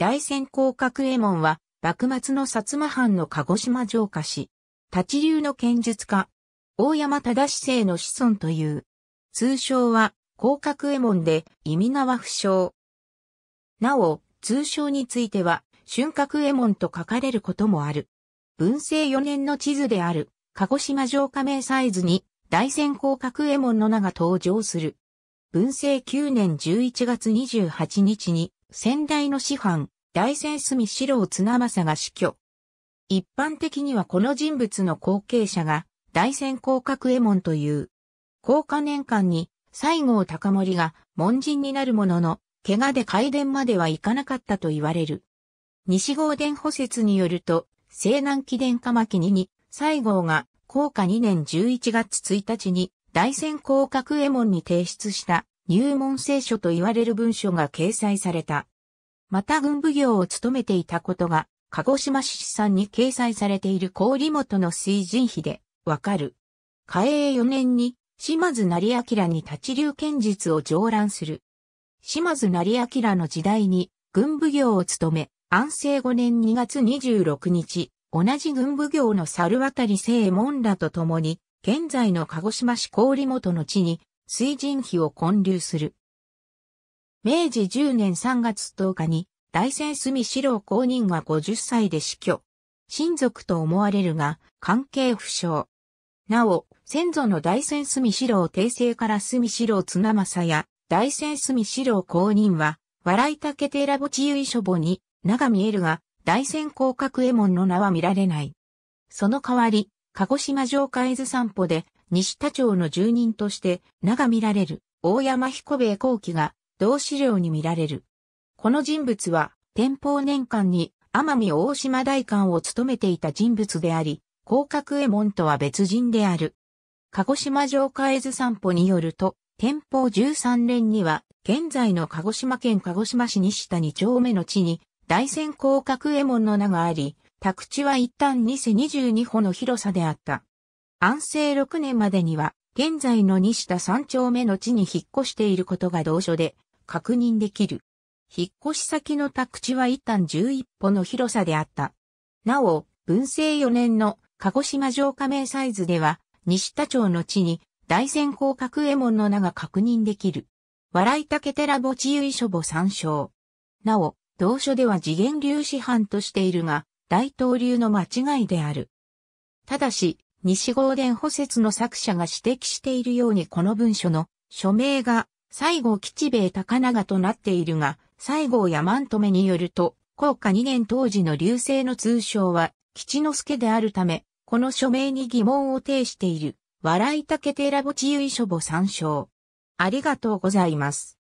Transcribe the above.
大仙甲角衛門は、幕末の薩摩藩の鹿児島城下氏。立ち流の剣術家。大山忠生の子孫という。通称は、甲角衛門で、意味名は不詳。なお、通称については、春角衛門と書かれることもある。文政4年の地図である、鹿児島城下名サイズに、大仙甲角衛門の名が登場する。文政9年11月28日に、先代の師範、大仙隅四郎綱政が死去。一般的にはこの人物の後継者が、大仙降格衛門という。降下年間に、西郷隆盛が門人になるものの、怪我で開殿まではいかなかったと言われる。西郷殿補説によると、西南紀殿下巻2に、西郷が、降下2年11月1日に、大仙降格衛門に提出した入門聖書と言われる文書が掲載された。また軍部業を務めていたことが、鹿児島市市産に掲載されている氷元の水人碑でわかる。嘉永4年に島津成明に立ち流剣術を上覧する。島津成明の時代に軍部業を務め、安政5年2月26日、同じ軍部業の猿渡聖門らと共に、現在の鹿児島市氷元の地に水神碑を建立する。明治10年3月10日に大仙住四郎公認が50歳で死去。親族と思われるが、関係不詳。なお、先祖の大仙住四郎帝政から住四郎綱政や大仙住四郎公認は、笑いたけ竹寺墓地由書墓に名が見えるが、大仙広角右衛門の名は見られない。その代わり、鹿児島城海図散歩で西田町の住人として名が見られる大山彦兵衛後期が同資料に見られる。この人物は天保年間に奄美大島大官を務めていた人物であり、広角衛門とは別人である。鹿児島城海図散歩によると、天保13年には、現在の鹿児島県鹿児島市西田2丁目の地に、大仙広角衛門の名があり、宅地は一旦2世22歩の広さであった。安政6年までには、現在の西田3丁目の地に引っ越していることが同書で確認できる。引っ越し先の宅地は一旦11歩の広さであった。なお、文政4年の鹿児島城下名サイズでは、西田町の地に大仙広角右衛門の名が確認できる。笑いたけ寺墓地由書墓参照。なお、同書では次元流師範としているが、大東流の間違いである。ただし、西郷伝補説の作者が指摘しているようにこの文書の署名が西郷吉兵衛高長となっているが、西郷や万留によると、高下2年当時の流星の通称は、吉之助であるため、この署名に疑問を呈している。笑い竹寺墓地由緒簿参照。ありがとうございます。